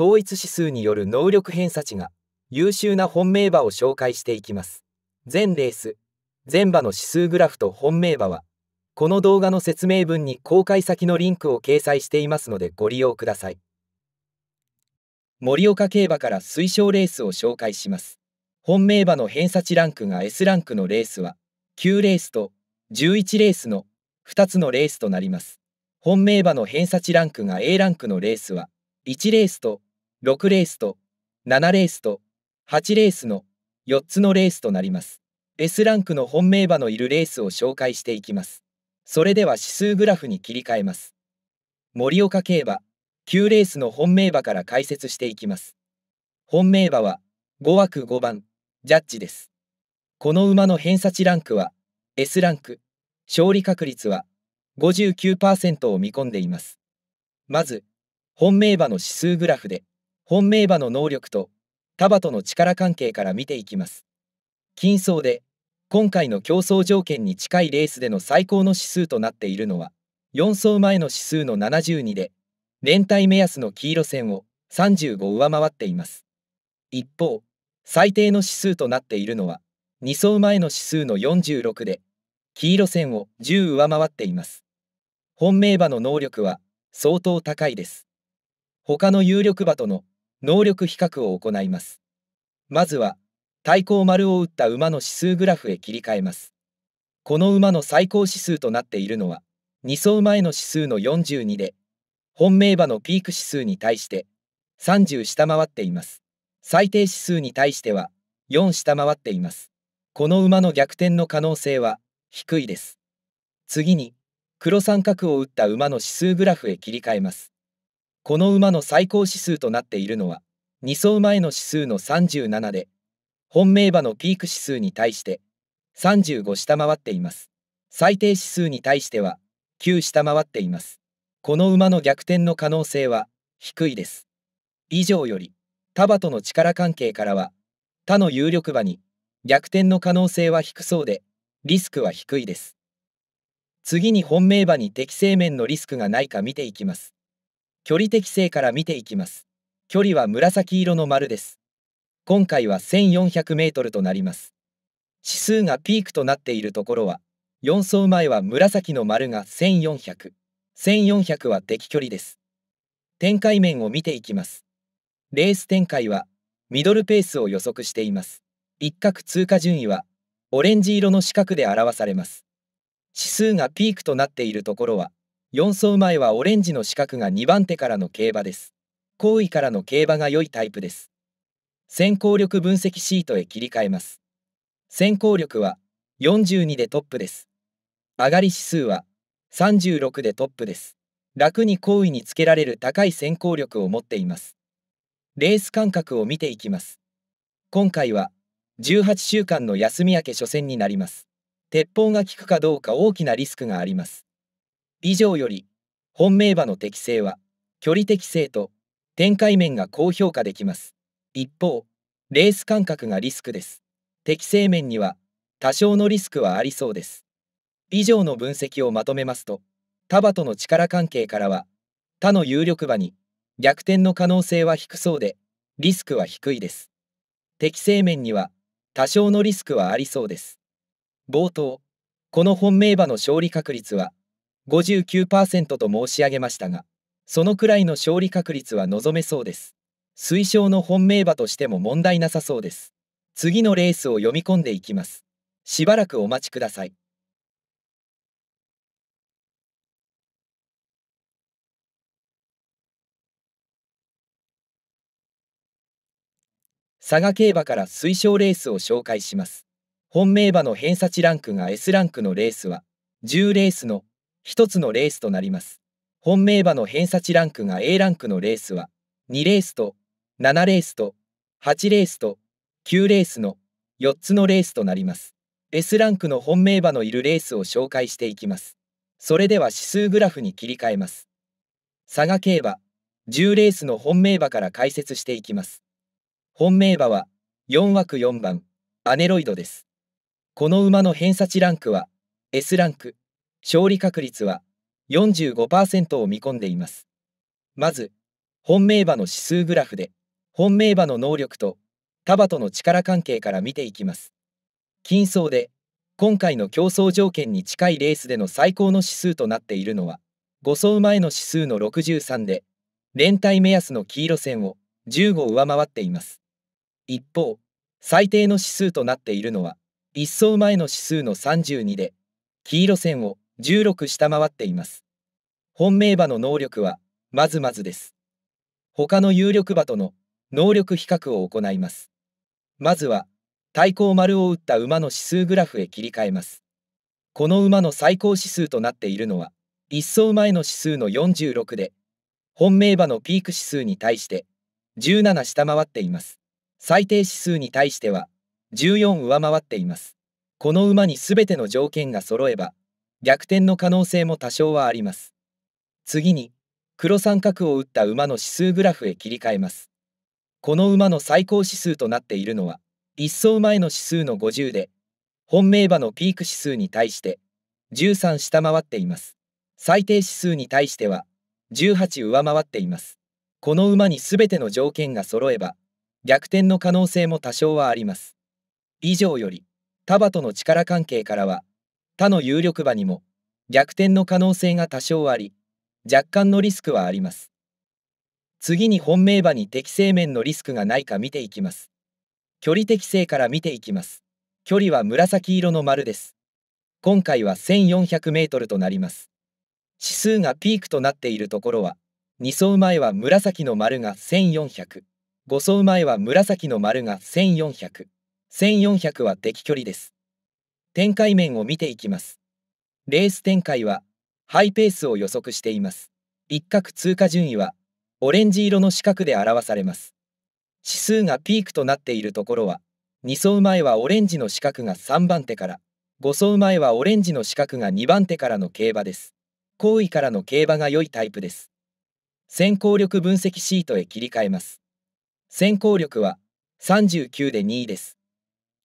統一指数による能力偏差値が優秀な本命馬を紹介していきます。全レース、全馬の指数グラフと本命馬は、この動画の説明文に公開先のリンクを掲載していますのでご利用ください。盛岡競馬から推奨レースを紹介します。本命馬の偏差値ランクが S ランクのレースは、9レースと11レースの2つのレースとなります。本命馬の偏差値ランクが A ランクのレースは、1レースと6レースと7レースと8レースの4つのレースとなります。S ランクの本命馬のいるレースを紹介していきます。それでは指数グラフに切り替えます。盛岡競馬9レースの本命馬から解説していきます。本命馬は5枠5番ジャッジです。この馬の偏差値ランクは S ランク、勝利確率は59%を見込んでいます。まず、本命馬の指数グラフで本命馬の能力とタバとの力関係から見ていきます。金層で今回の競争条件に近いレースでの最高の指数となっているのは4走前の指数の72で連帯目安の黄色線を35上回っています一方最低の指数となっているのは2走前の指数の46で黄色線を10上回っています本命馬の能力は相当高いです他の有力馬との能力比較を行います。まずは、対抗丸を打った馬の指数グラフへ切り替えます。この馬の最高指数となっているのは、2走前の指数の42で、本命馬のピーク指数に対して30下回っています。最低指数に対しては4下回っています。この馬の逆転の可能性は低いです。次に、黒三角を打った馬の指数グラフへ切り替えます。この馬の最高指数となっているのは、2走前の指数の37で、本命馬のピーク指数に対して35下回っています。最低指数に対しては9下回っています。この馬の逆転の可能性は低いです。以上より、タバとの力関係からは、他の有力馬に逆転の可能性は低そうで、リスクは低いです。次に本命馬に適正面のリスクがないか見ていきます。距離適性から見ていきます。距離は紫色の丸です。今回は1400メートルとなります。指数がピークとなっているところは、4走前は紫の丸が1400、1400は敵距離です。展開面を見ていきます。レース展開は、ミドルペースを予測しています。一角通過順位は、オレンジ色の四角で表されます。指数がピークとなっているところは、4走前はオレンジの四角が2番手からの競馬です。後位からの競馬が良いタイプです。先行力分析シートへ切り替えます。先行力は42でトップです。上がり指数は36でトップです。楽に後位につけられる高い先行力を持っています。レース間隔を見ていきます。今回は18週間の休み明け初戦になります。鉄砲が効くかどうか大きなリスクがあります。以上より本命馬の適性は距離適性と展開面が高評価できます一方レース間隔がリスクです適性面には多少のリスクはありそうです以上の分析をまとめますと他馬との力関係からは他の有力馬に逆転の可能性は低そうでリスクは低いです適性面には多少のリスクはありそうです冒頭この本命馬の勝利確率は59%と申し上げましたが、そのくらいの勝利確率は望めそうです。推奨の本命馬としても問題なさそうです。次のレースを読み込んでいきます。しばらくお待ちください。佐賀競馬から推奨レースを紹介します。本命馬の偏差値ランクが S ランクのレースは、10レースの1つのレースとなります。本命馬の偏差値ランクが A ランクのレースは、2レースと、7レースと、8レースと、9レースの4つのレースとなります。S ランクの本命馬のいるレースを紹介していきます。それでは指数グラフに切り替えます。佐賀競馬、10レースの本命馬から解説していきます。本命馬は、4枠4番、アネロイドです。この馬の偏差値ランクは、S ランク、勝利確率は45%を見込んでいます。まず、本命馬の指数グラフで、本命馬の能力と束との力関係から見ていきます。金層で、今回の競争条件に近いレースでの最高の指数となっているのは、5走前の指数の63で、連帯目安の黄色線を15上回っています。一方、最低の指数となっているのは、1走前の指数の32で、黄色線を16下回っています。本命馬の能力は、まずまずです。他の有力馬との能力比較を行います。まずは、対抗丸を打った馬の指数グラフへ切り替えます。この馬の最高指数となっているのは、1走前の指数の46で、本命馬のピーク指数に対して、17下回っています。最低指数に対しては、14上回っています。この馬に全ての条件が揃えば、逆転の可能性も多少はあります。次に、黒三角を打った馬の指数グラフへ切り替えます。この馬の最高指数となっているのは、1走前の指数の50で、本命馬のピーク指数に対して13下回っています。最低指数に対しては18上回っています。この馬に全ての条件が揃えば、逆転の可能性も多少はあります。以上より、タバとの力関係からは、他の有力馬にも逆転の可能性が多少あり若干のリスクはあります次に本命馬に適正面のリスクがないか見ていきます距離適正から見ていきます距離は紫色の丸です今回は 1400m となります指数がピークとなっているところは2走前は紫の丸が1400 5走前は紫の丸が1400 1400は敵距離です展開面を見ていきます。レース展開はハイペースを予測しています。一角通過順位はオレンジ色の四角で表されます。指数がピークとなっているところは2走前はオレンジの四角が3番手から5走前はオレンジの四角が2番手からの競馬です。後位からの競馬が良いタイプです。先行力分析シートへ切り替えます。先行力は39で2位です。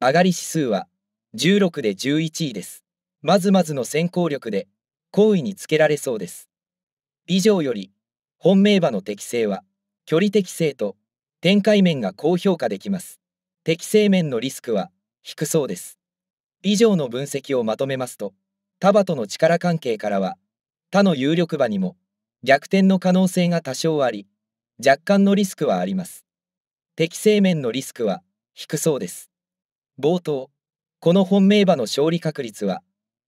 上がり指数は16で11位です。まずまずの先行力で、好位につけられそうです。以上より、本命馬の適性は、距離適性と展開面が高評価できます。適性面のリスクは低そうです。以上の分析をまとめますと、束との力関係からは、他の有力馬にも逆転の可能性が多少あり、若干のリスクはあります。適性面のリスクは低そうです。冒頭、この本命馬の勝利確率は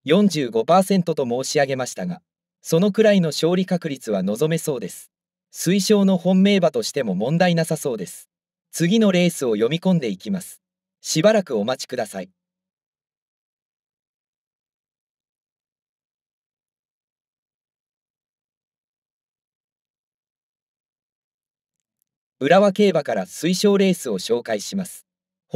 45%と申し上げましたが、そのくらいの勝利確率は望めそうです。推奨の本命馬としても問題なさそうです。次のレースを読み込んでいきます。しばらくお待ちください。浦和競馬から推奨レースを紹介します。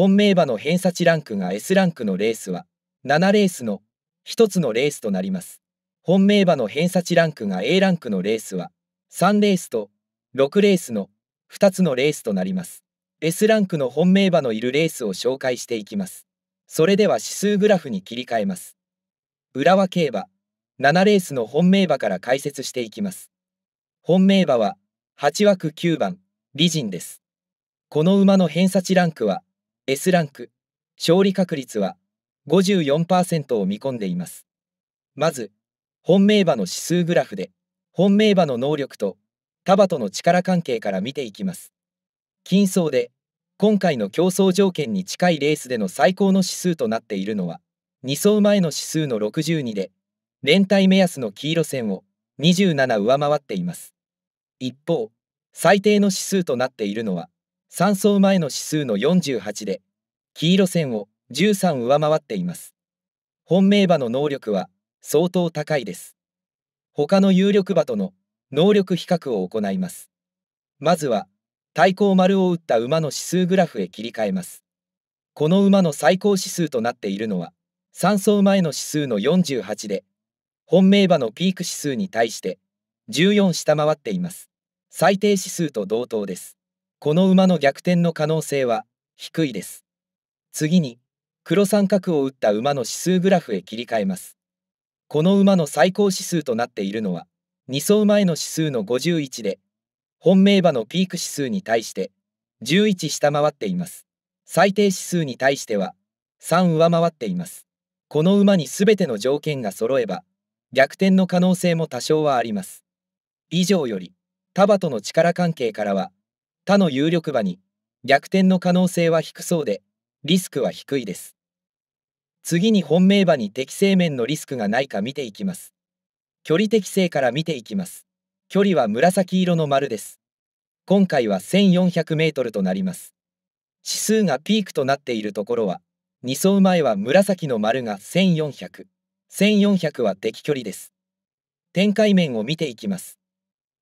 本命馬の偏差値ランクが S ランクのレースは、7レースの1つのレースとなります。本命馬の偏差値ランクが A ランクのレースは、3レースと6レースの2つのレースとなります。S ランクの本命馬のいるレースを紹介していきます。それでは指数グラフに切り替えます。浦和競馬、7レースの本命馬から解説していきます。本命馬は、8枠9番、美人です。この馬の偏差値ランクは、S ランク勝利確率は54%を見込んでいます。まず、本命馬の指数グラフで、本命馬の能力と他馬との力関係から見ていきます。金層で、今回の競争条件に近いレースでの最高の指数となっているのは、2走前の指数の62で、連帯目安の黄色線を27上回っています。一方、最低の指数となっているのは、3走前の指数の48で、黄色線を13上回っています。本命馬の能力は相当高いです。他の有力馬との能力比較を行います。まずは、対抗丸を打った馬の指数グラフへ切り替えます。この馬の最高指数となっているのは、3走前の指数の48で、本命馬のピーク指数に対して14下回っています。最低指数と同等です。この馬の逆転の可能性は低いです。次に、黒三角を打った馬の指数グラフへ切り替えます。この馬の最高指数となっているのは、2走前の指数の51で、本命馬のピーク指数に対して11下回っています。最低指数に対しては3上回っています。この馬に全ての条件が揃えば、逆転の可能性も多少はあります。以上より、タバとの力関係からは、他の有力馬に逆転の可能性は低そうで、リスクは低いです。次に本命馬に適正面のリスクがないか見ていきます。距離適正から見ていきます。距離は紫色の丸です。今回は1400メートルとなります。指数がピークとなっているところは、2走前は紫の丸が1400、1400は適距離です。展開面を見ていきます。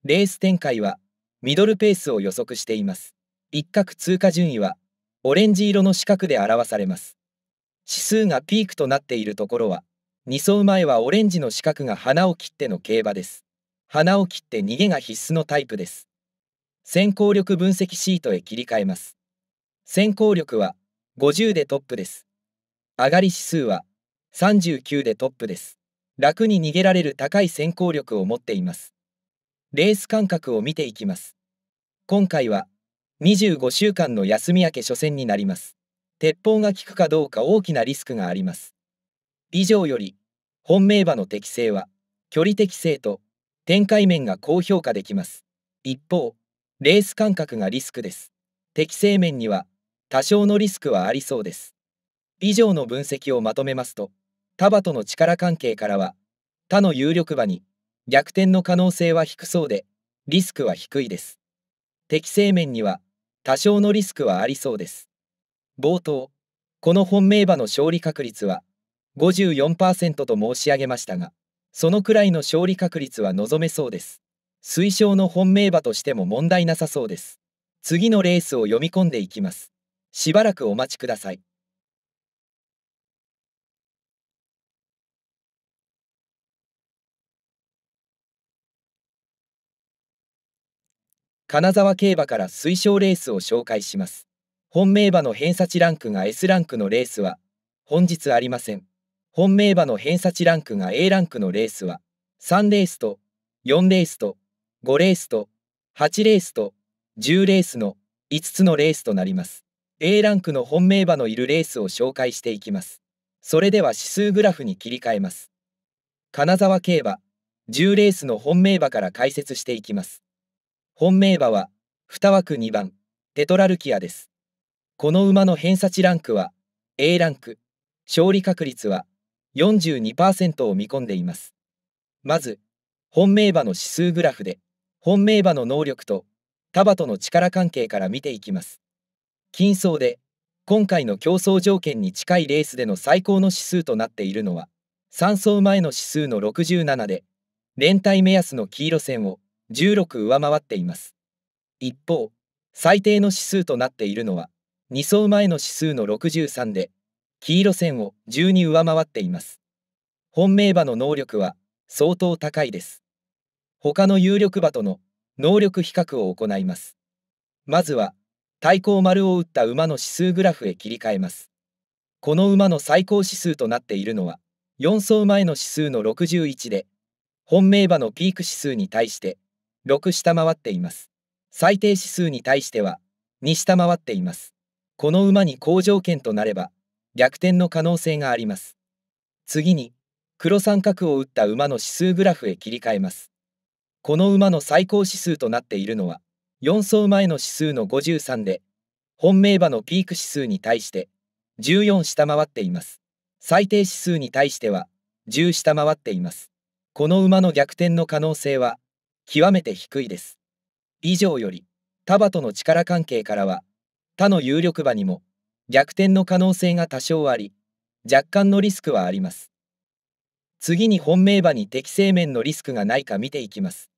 レース展開はミドルペースを予測しています。一角通過順位は、オレンジ色の四角で表されます。指数がピークとなっているところは、2走前はオレンジの四角が花を切っての競馬です。花を切って逃げが必須のタイプです。先行力分析シートへ切り替えます。先行力は50でトップです。上がり指数は39でトップです。楽に逃げられる高い先行力を持っています。レース間隔を見ていきます。今回は25週間の休み明け初戦になります。鉄砲が効くかどうか大きなリスクがあります。以上より本命馬の適性は距離適性と展開面が高評価できます。一方、レース間隔がリスクです。適正面には多少のリスクはありそうです。以上の分析をまとめますと、タバとの力関係からは他の有力馬に逆転の可能性は低そうで、リスクは低いです。適正面には、多少のリスクはありそうです。冒頭、この本命馬の勝利確率は、54%と申し上げましたが、そのくらいの勝利確率は望めそうです。推奨の本命馬としても問題なさそうです。次のレースを読み込んでいきます。しばらくお待ちください。金沢競馬から推奨レースを紹介します。本命馬の偏差値ランクが S ランクのレースは、本日ありません。本命馬の偏差値ランクが A ランクのレースは、3レースと、4レースと、5レースと、8レースと、10レースの5つのレースとなります。A ランクの本命馬のいるレースを紹介していきます。それでは指数グラフに切り替えます。金沢競馬、10レースの本命馬から解説していきます。本命馬は、2枠2番、テトラルキアです。この馬の偏差値ランクは、A ランク、勝利確率は42%を見込んでいます。まず、本命馬の指数グラフで、本命馬の能力と、束との力関係から見ていきます。金層で、今回の競争条件に近いレースでの最高の指数となっているのは、3走前の指数の67で、連帯目安の黄色線を16上回っています一方最低の指数となっているのは2層前の指数の63で黄色線を12上回っています本命馬の能力は相当高いです他の有力馬との能力比較を行いますまずは対抗丸を打った馬の指数グラフへ切り替えますこの馬の最高指数となっているのは4層前の指数の61で本命馬のピーク指数に対して6下回っています。最低指数に対しては2下回っています。この馬に好条件となれば逆転の可能性があります。次に黒三角を打った馬の指数グラフへ切り替えます。この馬の最高指数となっているのは4走前の指数の53で本命馬のピーク指数に対して14下回っています。最低指数に対しては10下回っています。この馬の逆転の可能性は極めて低いです。以上より、他馬との力関係からは、他の有力馬にも逆転の可能性が多少あり、若干のリスクはあります。次に本命馬に適正面のリスクがないか見ていきます。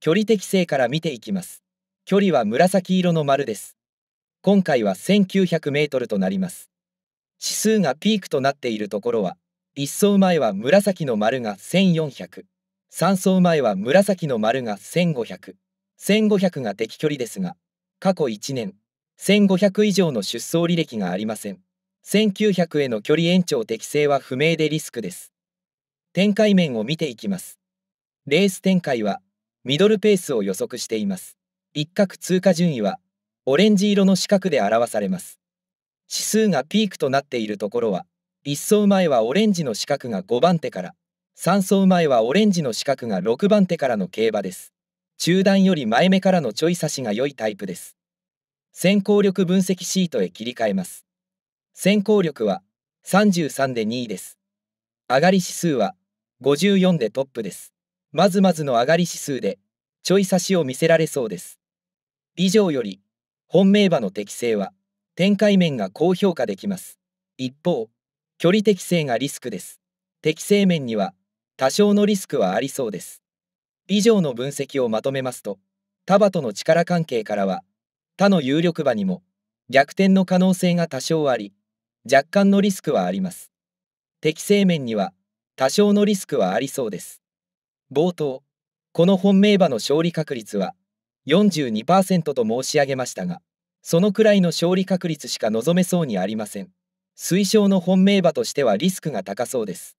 距離適正から見ていきます。距離は紫色の丸です。今回は1900メートルとなります。指数がピークとなっているところは、一層前は紫の丸が1400。3走前は紫の丸が1500。1500が敵距離ですが、過去1年、1500以上の出走履歴がありません。1900への距離延長適正は不明でリスクです。展開面を見ていきます。レース展開は、ミドルペースを予測しています。一角通過順位は、オレンジ色の四角で表されます。指数がピークとなっているところは、1走前はオレンジの四角が5番手から、3走前はオレンジの四角が6番手からの競馬です。中段より前目からのちょい差しが良いタイプです。先行力分析シートへ切り替えます。先行力は33で2位です。上がり指数は54でトップです。まずまずの上がり指数で、ちょい差しを見せられそうです。以上より、本命馬の適性は、展開面が高評価できます。一方、距離適性がリスクです。適性面には、多少のリスクはありそうです。以上の分析をまとめますと、タバとの力関係からは、他の有力馬にも逆転の可能性が多少あり、若干のリスクはあります。適正面には多少のリスクはありそうです。冒頭、この本命馬の勝利確率は42%と申し上げましたが、そのくらいの勝利確率しか望めそうにありません。推奨の本命馬としてはリスクが高そうです。